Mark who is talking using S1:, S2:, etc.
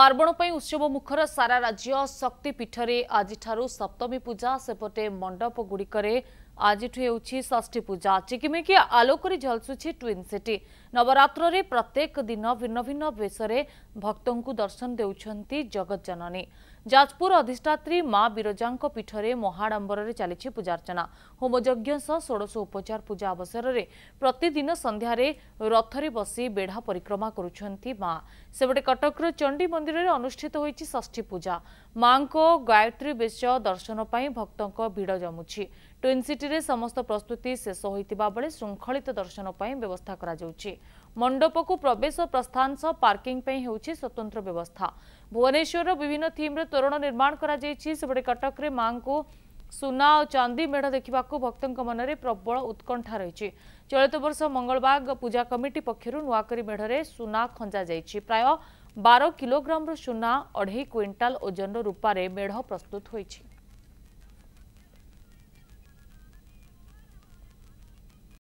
S1: ପାର୍ବଣ ପାଇଁ ଉତ୍ସବ ମୁଖର ସାରା ରାଜ୍ୟ ଶକ୍ତିପୀଠରେ ଆଜିଠାରୁ ସପ୍ତମୀ ପୂଜା ସେପଟେ ମଣ୍ଡପଗୁଡ଼ିକରେ ଆଜିଠୁ ହେଉଛି ଷଷ୍ଠୀ ପୂଜା ଚିକିମିକି ଆଲୋକରେ ଝଲସୁଛି ଟ୍ୱିନ୍ ସିଟି ନବରାତ୍ରରେ ପ୍ରତ୍ୟେକ ଦିନ ଭିନ୍ନ ଭିନ୍ନ ବେଶରେ ଭକ୍ତଙ୍କୁ ଦର୍ଶନ ଦେଉଛନ୍ତି ଜଗତଜନନୀ ଯାଜପୁର ଅଧିଷ୍ଠାତ୍ରୀ ମା ବିରଜାଙ୍କ ପୀଠରେ ମହାଡମ୍ବରରେ ଚାଲିଛି ପୂଜାର୍ଚ୍ଚନା ହୋମଯଜ୍ଞ ସହ ଷୋଡ଼ଶ ଉପଚାର ପୂଜା ଅବସରରେ ପ୍ରତିଦିନ ସନ୍ଧ୍ୟାରେ ରଥରେ ବସି ବେଢ଼ା ପରିକ୍ରମା କରୁଛନ୍ତି ମା ସେପଟେ କଟକର ଚଣ୍ଡୀ ମନ୍ଦିର ମନ୍ଦିରରେ ଅନୁଷ୍ଠିତ ହୋଇଛି ଷଷ୍ଠୀ ପୂଜା ମାଙ୍କ ଗାୟତ୍ରୀ ବେଶ ଦର୍ଶନ ପାଇଁ ଭକ୍ତଙ୍କ ଭିଡ଼ ଜମୁଛି ଟ୍ୱିନ୍ ସିଟିରେ ସମସ୍ତ ପ୍ରସ୍ତୁତି ଶେଷ ହୋଇଥିବା ବେଳେ ଶୃଙ୍ଖଳିତ ଦର୍ଶନ ପାଇଁ ବ୍ୟବସ୍ଥା କରାଯାଉଛି ମଣ୍ଡପକୁ ପ୍ରବେଶ ପ୍ରସ୍ଥାନ ସହ ପାର୍କିଂ ପାଇଁ ହେଉଛି ସ୍ୱତନ୍ତ୍ର ବ୍ୟବସ୍ଥା ଭୁବନେଶ୍ୱରର ବିଭିନ୍ନ ଥିମ୍ରେ ତୋରଣ ନିର୍ମାଣ କରାଯାଇଛି ସେପଟେ କଟକରେ ମାଙ୍କୁ ସୁନା ଓ ଚାନ୍ଦି ମେଢ଼ ଦେଖିବାକୁ ଭକ୍ତଙ୍କ ମନରେ ପ୍ରବଳ ଉତ୍କଣ୍ଠା ରହିଛି ଚଳିତ ବର୍ଷ ମଙ୍ଗଳବାର ପୂଜା କମିଟି ପକ୍ଷରୁ ନୂଆକରି ମେଢ଼ରେ ସୁନା ଖଞ୍ଜା ଯାଇଛି ପ୍ରାୟ ବାର କିଲୋଗ୍ରାମରୁ ସୁନା ଅଢ଼େଇ କ୍ୱିଣ୍ଟାଲ ଓଜନର ରୂପାରେ ମେଢ଼ ପ୍ରସ୍ତୁତ ହୋଇଛି